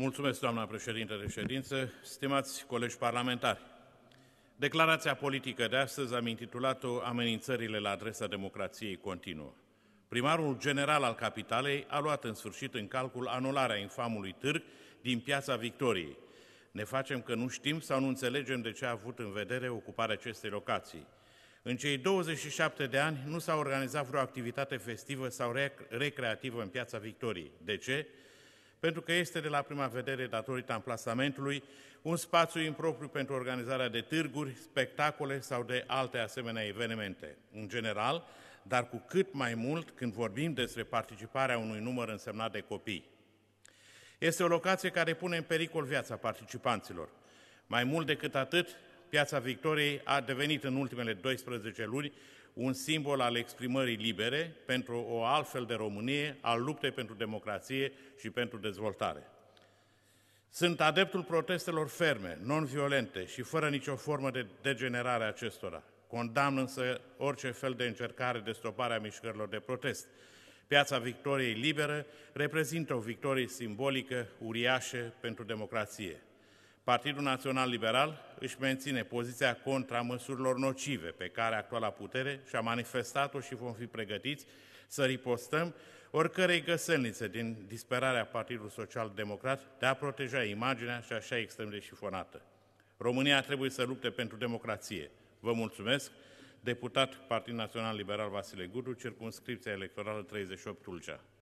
Mulțumesc, doamna președinte de ședință, stimați colegi parlamentari. Declarația politică de astăzi am intitulat-o Amenințările la adresa democrației continuă. Primarul general al capitalei a luat în sfârșit în calcul anularea infamului târg din Piața Victoriei. Ne facem că nu știm sau nu înțelegem de ce a avut în vedere ocuparea acestei locații. În cei 27 de ani nu s-a organizat vreo activitate festivă sau recreativă în Piața Victoriei. De ce? pentru că este de la prima vedere, datorită amplasamentului, un spațiu impropriu pentru organizarea de târguri, spectacole sau de alte asemenea evenimente. În general, dar cu cât mai mult când vorbim despre participarea unui număr însemnat de copii. Este o locație care pune în pericol viața participanților. Mai mult decât atât, Piața Victoriei a devenit în ultimele 12 luni un simbol al exprimării libere pentru o altfel de Românie, al luptei pentru democrație și pentru dezvoltare. Sunt adeptul protestelor ferme, non-violente și fără nicio formă de degenerare acestora. Condamn însă orice fel de încercare de stopare a mișcărilor de protest. Piața Victoriei Liberă reprezintă o victorie simbolică, uriașă pentru democrație. Partidul Național Liberal își menține poziția contra măsurilor nocive pe care actuala putere și-a manifestat-o și vom fi pregătiți să ripostăm oricărei găselnițe din disperarea Partidului Social Democrat de a proteja imaginea și așa extrem de șifonată. România trebuie să lupte pentru democrație. Vă mulțumesc, deputat Partid Național Liberal Vasile Gudu, circunscripția electorală 38 Tulcea.